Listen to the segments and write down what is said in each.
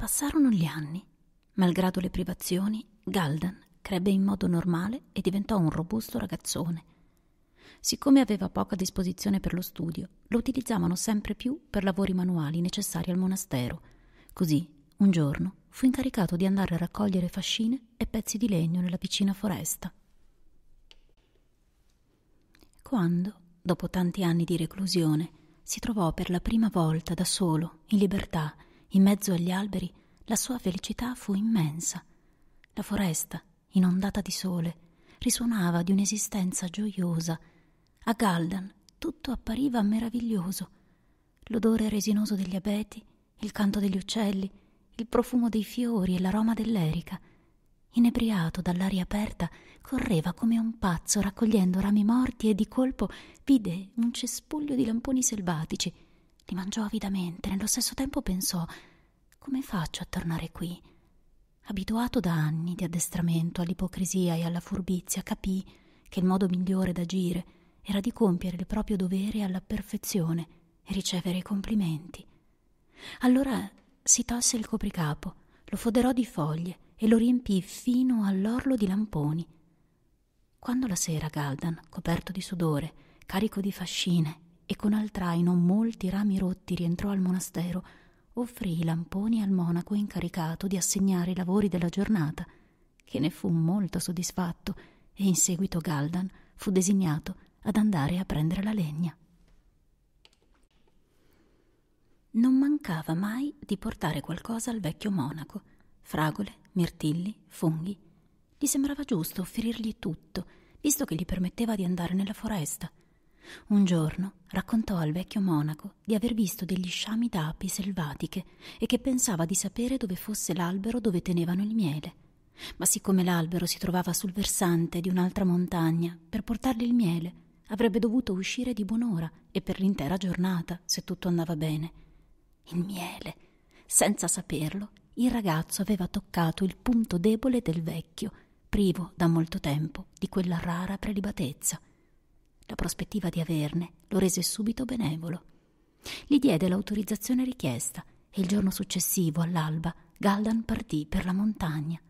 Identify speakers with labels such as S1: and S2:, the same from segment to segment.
S1: Passarono gli anni. Malgrado le privazioni, Galdan crebbe in modo normale e diventò un robusto ragazzone. Siccome aveva poca disposizione per lo studio, lo utilizzavano sempre più per lavori manuali necessari al monastero. Così, un giorno, fu incaricato di andare a raccogliere fascine e pezzi di legno nella vicina foresta. Quando, dopo tanti anni di reclusione, si trovò per la prima volta da solo, in libertà, in mezzo agli alberi la sua felicità fu immensa. La foresta, inondata di sole, risuonava di un'esistenza gioiosa. A Galdan tutto appariva meraviglioso. L'odore resinoso degli abeti, il canto degli uccelli, il profumo dei fiori e l'aroma dell'erica. Inebriato dall'aria aperta, correva come un pazzo raccogliendo rami morti e di colpo vide un cespuglio di lamponi selvatici li mangiò avidamente, nello stesso tempo pensò come faccio a tornare qui? Abituato da anni di addestramento all'ipocrisia e alla furbizia, capì che il modo migliore d'agire era di compiere il proprio dovere alla perfezione e ricevere i complimenti. Allora si tolse il copricapo, lo foderò di foglie e lo riempì fino all'orlo di lamponi. Quando la sera Galdan, coperto di sudore, carico di fascine e con al traino molti rami rotti rientrò al monastero, offrì i lamponi al monaco incaricato di assegnare i lavori della giornata, che ne fu molto soddisfatto e in seguito Galdan fu designato ad andare a prendere la legna. Non mancava mai di portare qualcosa al vecchio monaco, fragole, mirtilli, funghi. Gli sembrava giusto offrirgli tutto, visto che gli permetteva di andare nella foresta. Un giorno raccontò al vecchio monaco di aver visto degli sciami d'api selvatiche e che pensava di sapere dove fosse l'albero dove tenevano il miele. Ma siccome l'albero si trovava sul versante di un'altra montagna per portargli il miele, avrebbe dovuto uscire di buon'ora e per l'intera giornata, se tutto andava bene. Il miele. Senza saperlo, il ragazzo aveva toccato il punto debole del vecchio, privo da molto tempo di quella rara prelibatezza. La prospettiva di averne lo rese subito benevolo. Gli diede l'autorizzazione richiesta e il giorno successivo, all'alba, Galdan partì per la montagna.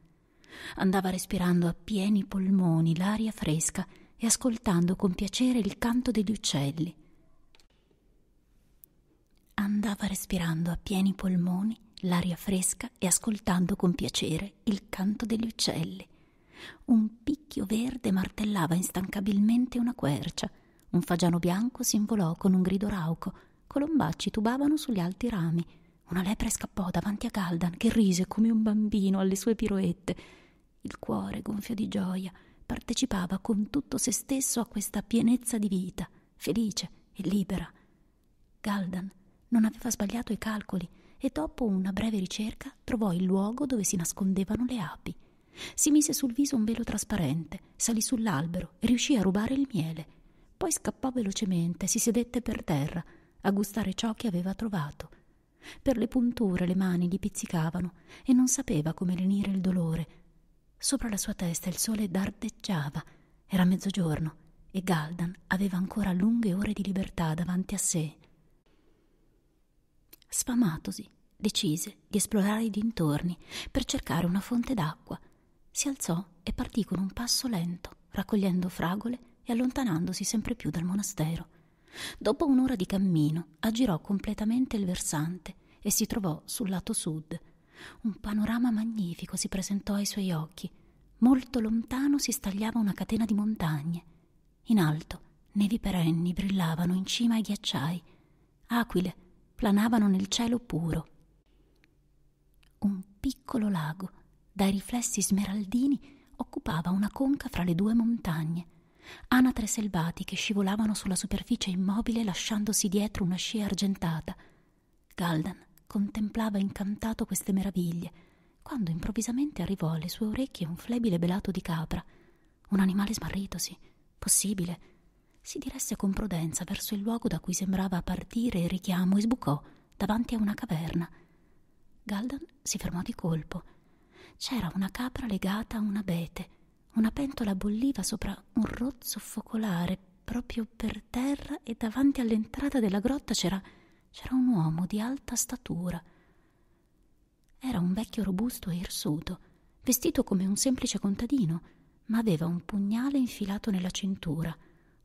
S1: Andava respirando a pieni polmoni l'aria fresca e ascoltando con piacere il canto degli uccelli. Andava respirando a pieni polmoni l'aria fresca e ascoltando con piacere il canto degli uccelli. Un picchio verde martellava instancabilmente una quercia. Un fagiano bianco s'involò con un grido rauco. Colombacci tubavano sugli alti rami. Una lepre scappò davanti a Galdan, che rise come un bambino alle sue piroette. Il cuore, gonfio di gioia, partecipava con tutto se stesso a questa pienezza di vita, felice e libera. Galdan non aveva sbagliato i calcoli e dopo una breve ricerca trovò il luogo dove si nascondevano le api. Si mise sul viso un velo trasparente, salì sull'albero e riuscì a rubare il miele. Poi scappò velocemente, si sedette per terra, a gustare ciò che aveva trovato. Per le punture le mani gli pizzicavano e non sapeva come lenire il dolore. Sopra la sua testa il sole dardeggiava. Era mezzogiorno e Galdan aveva ancora lunghe ore di libertà davanti a sé. Sfamatosi, decise di esplorare i dintorni per cercare una fonte d'acqua si alzò e partì con un passo lento, raccogliendo fragole e allontanandosi sempre più dal monastero. Dopo un'ora di cammino, aggirò completamente il versante e si trovò sul lato sud. Un panorama magnifico si presentò ai suoi occhi. Molto lontano si stagliava una catena di montagne. In alto, nevi perenni brillavano in cima ai ghiacciai. Aquile planavano nel cielo puro. Un piccolo lago dai riflessi smeraldini occupava una conca fra le due montagne. Anatre selvatiche scivolavano sulla superficie immobile lasciandosi dietro una scia argentata. Galdan contemplava incantato queste meraviglie, quando improvvisamente arrivò alle sue orecchie un flebile belato di capra. Un animale smarritosi, possibile. Si diresse con prudenza verso il luogo da cui sembrava partire il richiamo e sbucò davanti a una caverna. Galdan si fermò di colpo c'era una capra legata a un abete, una pentola bolliva sopra un rozzo focolare proprio per terra e davanti all'entrata della grotta c'era, c'era un uomo di alta statura. Era un vecchio robusto e irsuto, vestito come un semplice contadino, ma aveva un pugnale infilato nella cintura,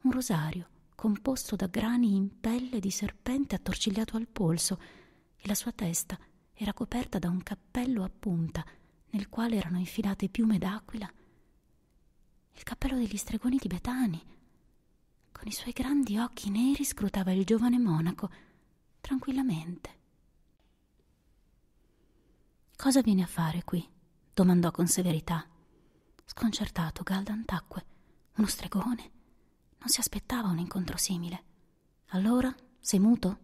S1: un rosario composto da grani in pelle di serpente attorcigliato al polso, e la sua testa era coperta da un cappello a punta nel quale erano infilate piume d'aquila, il cappello degli stregoni tibetani. Con i suoi grandi occhi neri scrutava il giovane monaco tranquillamente. Cosa vieni a fare qui? domandò con severità. Sconcertato, Galdan tacque. Uno stregone? Non si aspettava un incontro simile. Allora sei muto?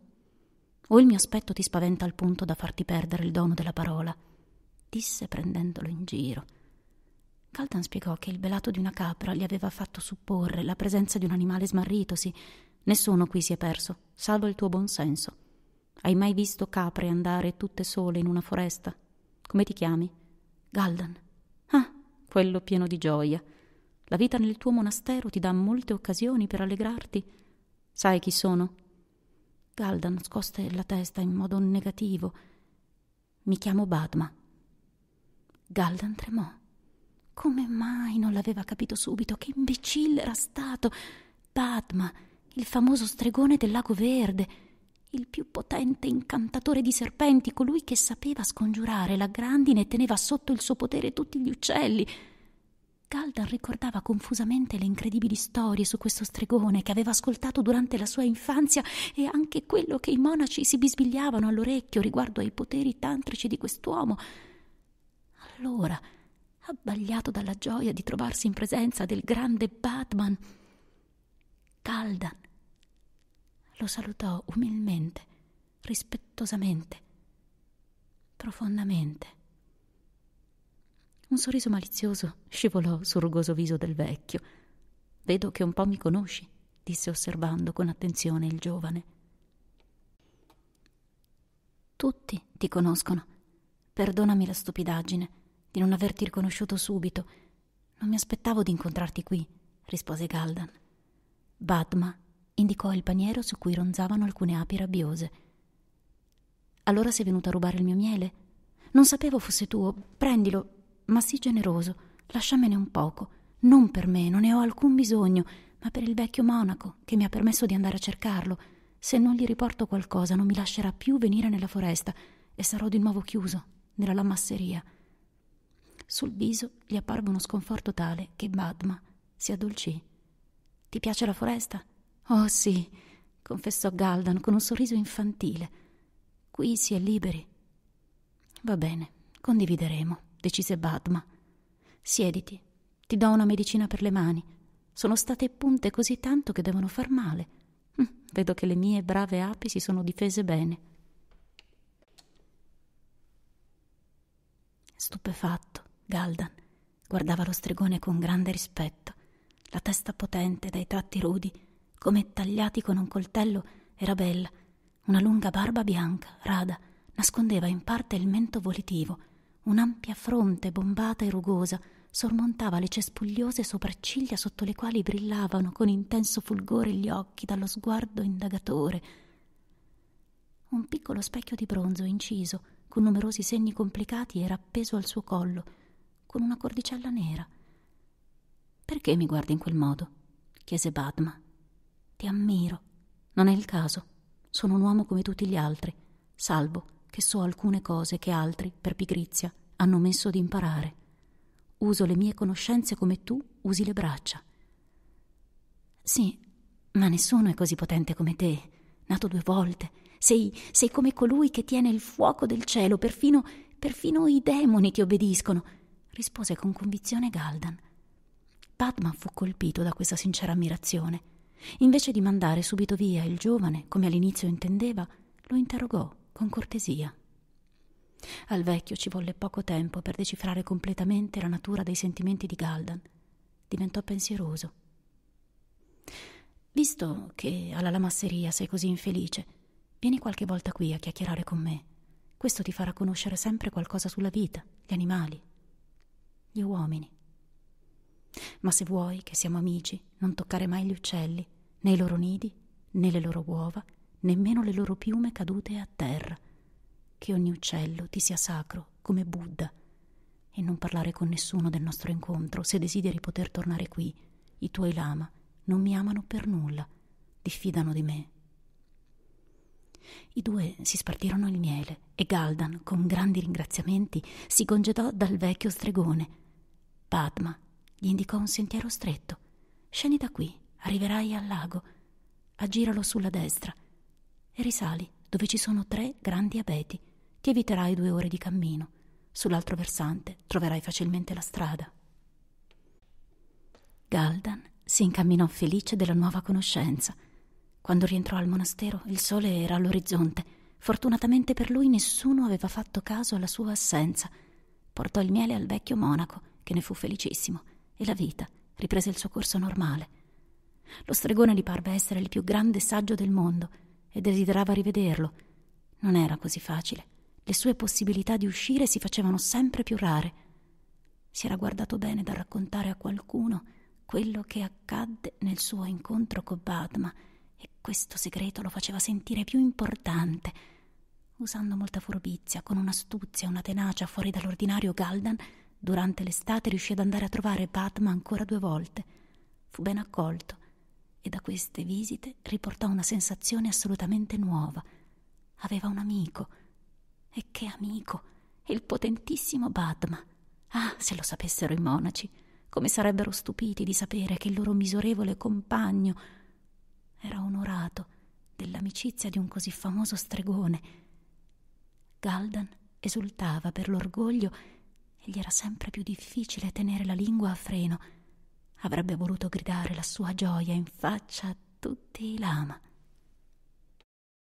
S1: O il mio aspetto ti spaventa al punto da farti perdere il dono della parola? disse prendendolo in giro. Caldan spiegò che il belato di una capra gli aveva fatto supporre la presenza di un animale smarritosi. Nessuno qui si è perso, salvo il tuo buon senso. Hai mai visto capre andare tutte sole in una foresta? Come ti chiami? Galdan. Ah, quello pieno di gioia. La vita nel tuo monastero ti dà molte occasioni per allegrarti. Sai chi sono? Galdan scosse la testa in modo negativo. Mi chiamo Badma. Galdan tremò. Come mai non l'aveva capito subito? Che imbecille era stato! Padma, il famoso stregone del lago verde, il più potente incantatore di serpenti, colui che sapeva scongiurare la grandine e teneva sotto il suo potere tutti gli uccelli. Galdan ricordava confusamente le incredibili storie su questo stregone che aveva ascoltato durante la sua infanzia e anche quello che i monaci si bisbigliavano all'orecchio riguardo ai poteri tantrici di quest'uomo allora, abbagliato dalla gioia di trovarsi in presenza del grande Batman. Caldan lo salutò umilmente, rispettosamente, profondamente. Un sorriso malizioso scivolò sul rugoso viso del vecchio. Vedo che un po' mi conosci, disse osservando con attenzione il giovane. Tutti ti conoscono. Perdonami la stupidaggine di non averti riconosciuto subito. Non mi aspettavo di incontrarti qui, rispose Galdan. Badma indicò il paniero su cui ronzavano alcune api rabbiose. Allora sei venuto a rubare il mio miele? Non sapevo fosse tuo. Prendilo, ma sii generoso. Lasciamene un poco. Non per me, non ne ho alcun bisogno, ma per il vecchio monaco che mi ha permesso di andare a cercarlo. Se non gli riporto qualcosa, non mi lascerà più venire nella foresta e sarò di nuovo chiuso nella lamasseria. Sul viso gli apparve uno sconforto tale che Badma si addolcì. Ti piace la foresta? Oh sì, confessò Galdan con un sorriso infantile. Qui si è liberi. Va bene, condivideremo, decise Badma. Siediti, ti do una medicina per le mani. Sono state punte così tanto che devono far male. Hm, vedo che le mie brave api si sono difese bene. Stupefatto Galdan guardava lo stregone con grande rispetto. La testa potente, dai tratti rudi, come tagliati con un coltello, era bella. Una lunga barba bianca, rada, nascondeva in parte il mento volitivo. Un'ampia fronte bombata e rugosa sormontava le cespugliose sopracciglia sotto le quali brillavano con intenso fulgore gli occhi dallo sguardo indagatore. Un piccolo specchio di bronzo inciso, con numerosi segni complicati, era appeso al suo collo con una cordicella nera. Perché mi guardi in quel modo? chiese Badma. Ti ammiro. Non è il caso. Sono un uomo come tutti gli altri, salvo che so alcune cose che altri, per pigrizia, hanno messo di imparare. Uso le mie conoscenze come tu usi le braccia. Sì, ma nessuno è così potente come te, nato due volte. Sei, sei come colui che tiene il fuoco del cielo, perfino, perfino i demoni ti obbediscono rispose con convinzione Galdan. Padma fu colpito da questa sincera ammirazione. Invece di mandare subito via il giovane, come all'inizio intendeva, lo interrogò con cortesia. Al vecchio ci volle poco tempo per decifrare completamente la natura dei sentimenti di Galdan. Diventò pensieroso. Visto che alla lamasseria sei così infelice, vieni qualche volta qui a chiacchierare con me. Questo ti farà conoscere sempre qualcosa sulla vita, gli animali, gli uomini. Ma se vuoi che siamo amici, non toccare mai gli uccelli, né i loro nidi, né le loro uova, nemmeno le loro piume cadute a terra. Che ogni uccello ti sia sacro come Buddha. E non parlare con nessuno del nostro incontro se desideri poter tornare qui. I tuoi lama non mi amano per nulla, diffidano di me i due si spartirono il miele e Galdan, con grandi ringraziamenti, si congedò dal vecchio stregone. Padma gli indicò un sentiero stretto. Scendi da qui, arriverai al lago. Aggiralo sulla destra e risali dove ci sono tre grandi abeti. Ti eviterai due ore di cammino. Sull'altro versante troverai facilmente la strada. Galdan si incamminò felice della nuova conoscenza. Quando rientrò al monastero il sole era all'orizzonte. Fortunatamente per lui nessuno aveva fatto caso alla sua assenza. Portò il miele al vecchio monaco, che ne fu felicissimo, e la vita riprese il suo corso normale. Lo stregone gli parve essere il più grande saggio del mondo e desiderava rivederlo. Non era così facile. Le sue possibilità di uscire si facevano sempre più rare. Si era guardato bene dal raccontare a qualcuno quello che accadde nel suo incontro con Badma e questo segreto lo faceva sentire più importante. Usando molta furbizia, con un'astuzia e una tenacia fuori dall'ordinario, Galdan, durante l'estate, riuscì ad andare a trovare Padma ancora due volte. Fu ben accolto e da queste visite riportò una sensazione assolutamente nuova. Aveva un amico. E che amico! Il potentissimo Badma. Ah, se lo sapessero i monaci, come sarebbero stupiti di sapere che il loro miserevole compagno era onorato dell'amicizia di un così famoso stregone. Galdan esultava per l'orgoglio e gli era sempre più difficile tenere la lingua a freno. Avrebbe voluto gridare la sua gioia in faccia a tutti i lama.